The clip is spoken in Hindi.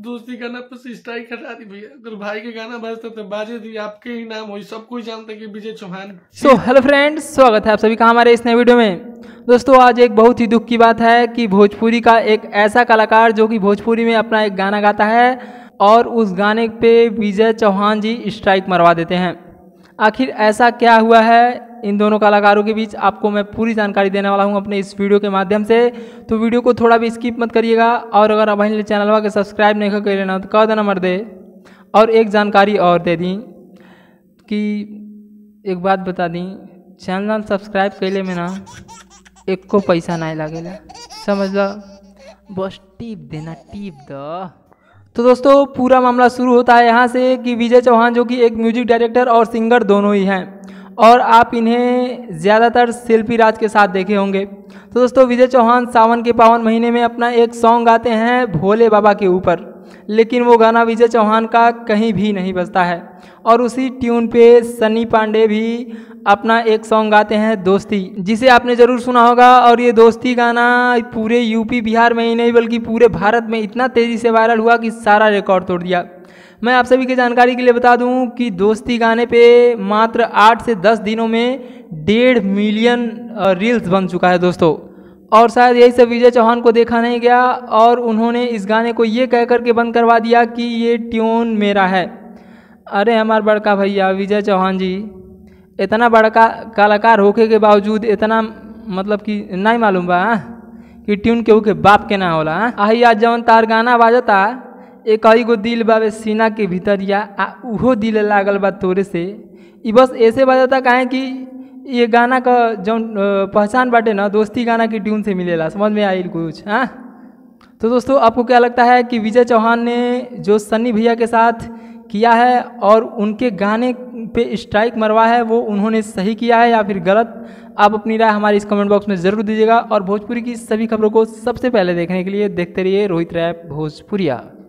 दोस्ती गाना पर स्ट्राइक हटा दी भैया अगर भाई के गाना बजते तो बाजे दी आपके ही नाम हो सब कोई जानता कि Vijay Chauhan so hello friends स्वागत है आप सभी का हमारे इस नए वीडियो में दोस्तों आज एक बहुत ही दुख की बात है कि भोजपुरी का एक ऐसा कलाकार जो कि भोजपुरी में अपना एक गाना गाता है और उस गाने पे विजय चौहान जी स्ट्राइक मरवा देते हैं आखिर ऐसा क्या हुआ है इन दोनों कलाकारों के बीच आपको मैं पूरी जानकारी देने वाला हूँ अपने इस वीडियो के माध्यम से तो वीडियो को थोड़ा भी स्किप मत करिएगा और अगर अब चैनल के सब्सक्राइब तो नहीं कर लेना तो कह देना मर दे और एक जानकारी और दे दी कि एक बात बता दी चैनल सब्सक्राइब ले में ना एक को पैसा नहीं लगेगा समझ लो बस टीप देना टीप दो तो दोस्तों पूरा मामला शुरू होता है यहाँ से कि विजय चौहान जो कि एक म्यूजिक डायरेक्टर और सिंगर दोनों ही हैं और आप इन्हें ज़्यादातर शिल्पी राज के साथ देखे होंगे तो दोस्तों विजय चौहान सावन के पावन महीने में अपना एक सॉन्ग गाते हैं भोले बाबा के ऊपर लेकिन वो गाना विजय चौहान का कहीं भी नहीं बजता है और उसी ट्यून पे सनी पांडे भी अपना एक सॉन्ग गाते हैं दोस्ती जिसे आपने ज़रूर सुना होगा और ये दोस्ती गाना पूरे यूपी बिहार में ही नहीं बल्कि पूरे भारत में इतना तेज़ी से वायरल हुआ कि सारा रिकॉर्ड तोड़ दिया मैं आप सभी की जानकारी के लिए बता दूं कि दोस्ती गाने पे मात्र आठ से दस दिनों में डेढ़ मिलियन रील्स बन चुका है दोस्तों और शायद यही सब विजय चौहान को देखा नहीं गया और उन्होंने इस गाने को ये कह करके बंद करवा दिया कि ये ट्यून मेरा है अरे हमारा बड़का भैया विजय चौहान जी इतना बड़का कलाकार होके के बावजूद इतना मतलब कि नहीं मालूम बा हाँ, कि ट्यून केहू के बाप के ना होला आही हाँ। आज जवन तार गाना बाजता एक गो दिल बावे सीना के या आ उहो दिल लागल बा तोरे से बस ऐसे बजाता कहें कि ये गाना का जो पहचान बाटे ना दोस्ती गाना की ट्यून से मिलेला समझ में आई कुछ हाँ तो दोस्तों आपको क्या लगता है कि विजय चौहान ने जो सन्नी भैया के साथ किया है और उनके गाने पे स्ट्राइक मरवा है वो उन्होंने सही किया है या फिर गलत आप अपनी राय हमारे इस कमेंट बॉक्स में ज़रूर दीजिएगा और भोजपुरी की सभी खबरों को सबसे पहले देखने के लिए देखते रहिए रोहित राय भोजपुरिया